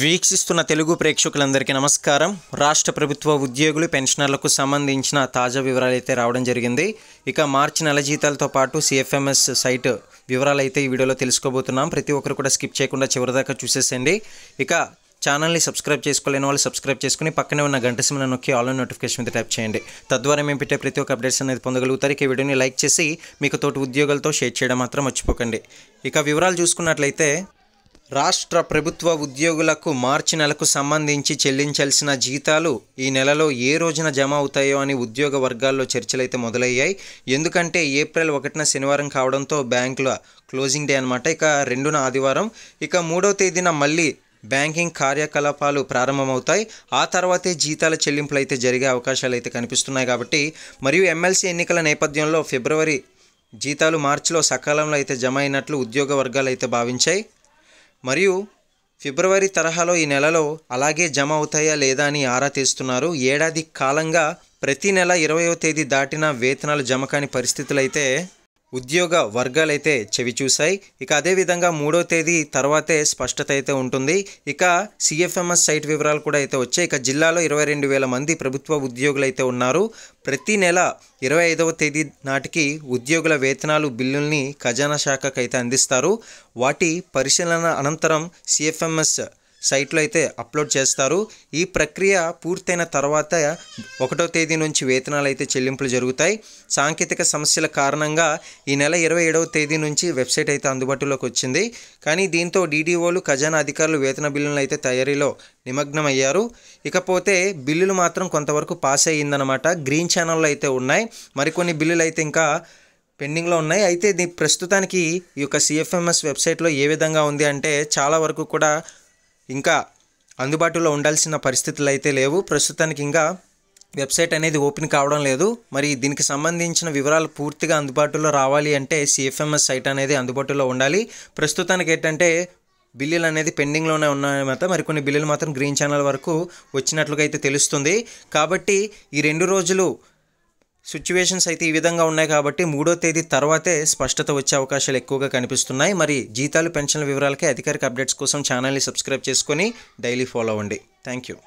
వీక్షిస్తున్న తెలుగు ప్రేక్షకులందరికీ నమస్కారం రాష్ట్ర ప్రభుత్వ ఉద్యోగులు పెన్షనర్లకు సంబంధించిన తాజా వివరాలు అయితే రావడం జరిగింది ఇక మార్చి నెల జీతాలతో పాటు సిఎఫ్ఎంఎస్ సైట్ వివరాలు అయితే ఈ వీడియోలో తెలుసుకోబోతున్నాం ప్రతి ఒక్కరు కూడా స్కిప్ చేయకుండా చివరిదాకా చూసేసండి ఇక ఛానల్ని సబ్స్క్రైబ్ చేసుకోలేని వాళ్ళు సబ్స్క్రైబ్ చేసుకుని పక్కనే ఉన్న గంట సిమ్లో నొక్కి ఆన్లైన్ నోటిఫికేషన్ మీద టైప్ చేయండి తద్వారా మేము పెట్టే ప్రతి ఒక్క అప్డేట్స్ అనేది పొందగలుగుతారు ఇక వీడియోని లైక్ చేసి మీకు తోటి ఉద్యోగాలతో షేర్ చేయడం మాత్రం మర్చిపోకండి ఇక వివరాలు చూసుకున్నట్లయితే రాష్ట్ర ప్రభుత్వ ఉద్యోగులకు మార్చి నెలకు సంబంధించి చెల్లించాల్సిన జీతాలు ఈ నెలలో ఏ రోజున జమ అవుతాయో అని ఉద్యోగ వర్గాల్లో చర్చలైతే మొదలయ్యాయి ఎందుకంటే ఏప్రిల్ ఒకటిన శనివారం కావడంతో బ్యాంకుల క్లోజింగ్ డే అనమాట ఇక రెండున ఆదివారం ఇక మూడో తేదీన మళ్ళీ బ్యాంకింగ్ కార్యకలాపాలు ప్రారంభమవుతాయి ఆ తర్వాతే జీతాల చెల్లింపులు అయితే జరిగే అవకాశాలు అయితే కనిపిస్తున్నాయి కాబట్టి మరియు ఎమ్మెల్సీ ఎన్నికల నేపథ్యంలో ఫిబ్రవరి జీతాలు మార్చిలో సకాలంలో అయితే జమ అయినట్లు ఉద్యోగ వర్గాలు అయితే భావించాయి మరియు ఫిబ్రవరి తరహాలో ఈ నెలలో అలాగే జమ అవుతాయా లేదా అని ఆరా తీస్తున్నారు ఏడాది కాలంగా ప్రతి నెల ఇరవయో తేదీ దాటిన వేతనాలు జమ కాని పరిస్థితులైతే ఉద్యోగ వర్గాలైతే చూశాయి ఇక అదేవిధంగా మూడో తేదీ తర్వాతే స్పష్టత అయితే ఉంటుంది ఇక సిఎఫ్ఎంఎస్ సైట్ వివరాలు కూడా అయితే వచ్చాయి ఇక జిల్లాలో ఇరవై రెండు వేల మంది ప్రభుత్వ ఉద్యోగులు అయితే ఉన్నారు ప్రతి నెల ఇరవై ఐదవ తేదీ నాటికి ఉద్యోగుల వేతనాలు బిల్లుల్ని ఖజానా అయితే అందిస్తారు వాటి పరిశీలన అనంతరం సిఎఫ్ఎంఎస్ సైట్లో అయితే అప్లోడ్ చేస్తారు ఈ ప్రక్రియ పూర్తయిన తర్వాత ఒకటో తేదీ నుంచి వేతనాలు అయితే చెల్లింపులు జరుగుతాయి సాంకేతిక సమస్యల కారణంగా ఈ నెల ఇరవై ఏడవ తేదీ నుంచి వెబ్సైట్ అయితే అందుబాటులోకి వచ్చింది కానీ దీంతో డీడీఓలు ఖజానా అధికారులు వేతన బిల్లులను అయితే తయారీలో నిమగ్నమయ్యారు ఇకపోతే బిల్లులు మాత్రం కొంతవరకు పాస్ అయ్యిందనమాట గ్రీన్ ఛానల్లో అయితే ఉన్నాయి మరికొన్ని బిల్లులు అయితే ఇంకా పెండింగ్లో ఉన్నాయి అయితే ప్రస్తుతానికి ఈ యొక్క సిఎఫ్ఎంఎస్ వెబ్సైట్లో ఏ విధంగా ఉంది అంటే చాలా వరకు కూడా ఇంకా అందుబాటులో ఉండాల్సిన పరిస్థితులు అయితే లేవు ప్రస్తుతానికి ఇంకా వెబ్సైట్ అనేది ఓపెన్ కావడం లేదు మరి దీనికి సంబంధించిన వివరాలు పూర్తిగా అందుబాటులో రావాలి అంటే సిఎఫ్ఎంఎస్ సైట్ అనేది అందుబాటులో ఉండాలి ప్రస్తుతానికి ఏంటంటే బిల్లులు అనేది పెండింగ్లోనే ఉన్నాయి మాత్రం మరికొన్ని బిల్లులు మాత్రం గ్రీన్ ఛానల్ వరకు వచ్చినట్లుగా అయితే తెలుస్తుంది కాబట్టి ఈ రెండు రోజులు సిచ్యువేషన్స్ అయితే ఈ విధంగా ఉన్నాయి కాబట్టి మూడో తేదీ తర్వాతే స్పష్టత వచ్చే అవకాశాలు ఎక్కువగా కనిపిస్తున్నాయి మరి జీతాలు పెన్షన్ల వివరాలకే అధికారిక అప్డేట్స్ కోసం ఛానల్ని సబ్స్క్రైబ్ చేసుకొని డైలీ ఫాలో అవ్వండి థ్యాంక్ యూ